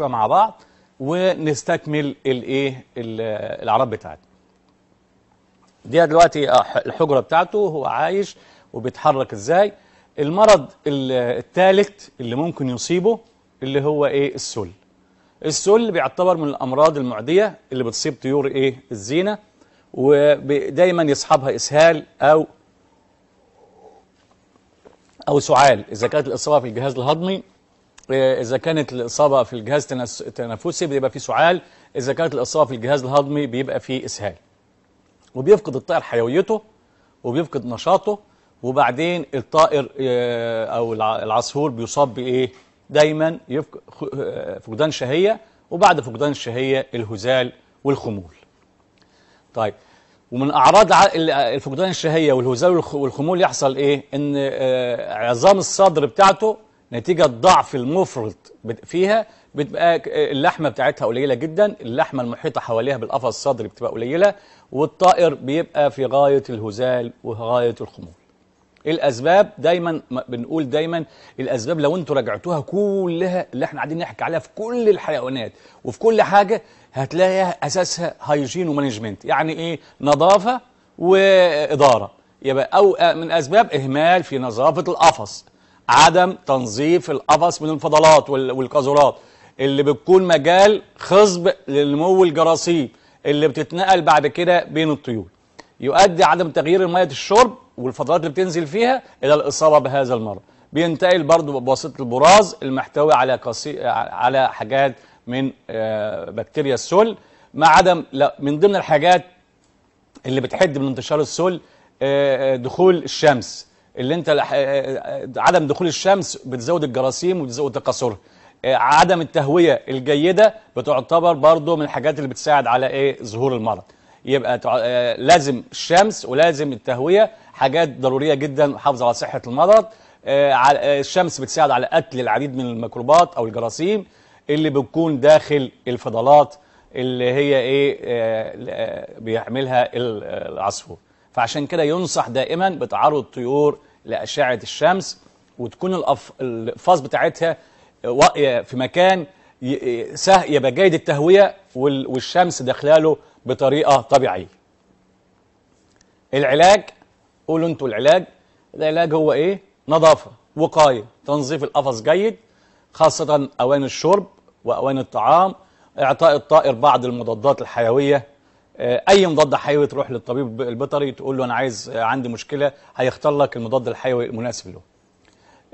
مع بعض ونستكمل الايه الاعراض بتاعتنا دي دلوقتي الحجره بتاعته هو عايش وبيتحرك ازاي المرض الثالث اللي ممكن يصيبه اللي هو ايه السل السل بيعتبر من الامراض المعديه اللي بتصيب طيور ايه الزينه ودايما يصحبها اسهال او او سعال اذا كانت الاصابه في الجهاز الهضمي آه، إذا كانت الإصابة في الجهاز التنفسي بيبقى في سعال إذا كانت الإصابة في الجهاز الهضمي بيبقى في إسهال وبيفقد الطائر حيويته وبيفقد نشاطه وبعدين الطائر آه، أو العصفور بيصاب بإيه؟ دايما آه، فقدان شهية وبعد فقدان الشهية الهزال والخمول طيب ومن أعراض الفقدان الشهية والهزال والخمول يحصل إيه؟ إن عظام الصدر بتاعته نتيجة ضعف المفرط فيها بتبقى اللحمة بتاعتها قليلة جدا اللحمة المحيطة حواليها بالقفص الصدري بتبقى قليلة والطائر بيبقى في غاية الهزال وغاية الخمول الأسباب دايما بنقول دايما الأسباب لو انتوا راجعتوها كلها اللي احنا قاعدين نحكي عليها في كل الحيوانات وفي كل حاجة هتلاقيها أساسها هايجين ومانجمنت يعني إيه نظافة وإدارة يبقى أو من أسباب إهمال في نظافة القفص عدم تنظيف القفص من الفضلات والقاذورات اللي بتكون مجال خصب لنمو الجراثيم اللي بتتنقل بعد كده بين الطيور يؤدي عدم تغيير ميه الشرب والفضلات اللي بتنزل فيها الى الاصابه بهذا المرض بينتقل برضه بواسطه البراز المحتوي على قصي... على حاجات من آه، بكتيريا السل مع عدم لا من ضمن الحاجات اللي بتحد من انتشار السل آه، آه، دخول الشمس اللي انت عدم دخول الشمس بتزود الجراثيم وبتزود تكاثرها عدم التهويه الجيده بتعتبر برضو من الحاجات اللي بتساعد على ايه ظهور المرض يبقى آه، لازم الشمس ولازم التهويه حاجات ضروريه جدا حافظ على صحه المرض آه، آه، الشمس بتساعد على قتل العديد من الميكروبات او الجراثيم اللي بتكون داخل الفضلات اللي هي ايه بيعملها العصفور فعشان كده ينصح دائما بتعرض الطيور لأشعة الشمس وتكون الأقفاص بتاعتها في مكان يبقى جيد التهوية والشمس داخلاله بطريقة طبيعية العلاج قولوا انتوا العلاج العلاج هو ايه نظافة وقاية تنظيف القفص جيد خاصة أوان الشرب وأوان الطعام إعطاء الطائر بعض المضادات الحيوية آه، اي مضاد حيوي تروح للطبيب البيطري تقول له انا عايز آه، عندي مشكله هيختار لك المضاد الحيوي المناسب له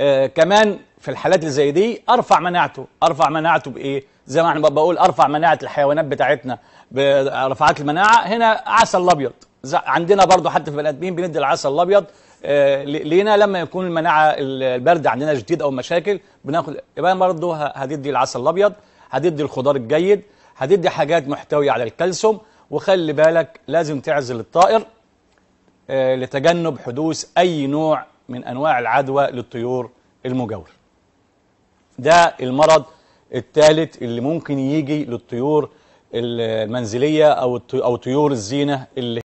آه، كمان في الحالات اللي زي دي ارفع مناعته ارفع مناعته بايه زي ما انا بقول ارفع مناعه الحيوانات بتاعتنا برفعات المناعه هنا عسل الابيض عندنا برضو حتى في بني ادمين بندي العسل الابيض لينا لما يكون المناعه البرد عندنا شديد او مشاكل بناخد يبقى برضه هتدي العسل الابيض هتدي الخضار الجيد هتدي حاجات محتويه على الكالسيوم وخلي بالك لازم تعزل الطائر آه، لتجنب حدوث أي نوع من أنواع العدوى للطيور المجاورة ده المرض الثالث اللي ممكن يجي للطيور المنزلية أو طيور الزينة اللي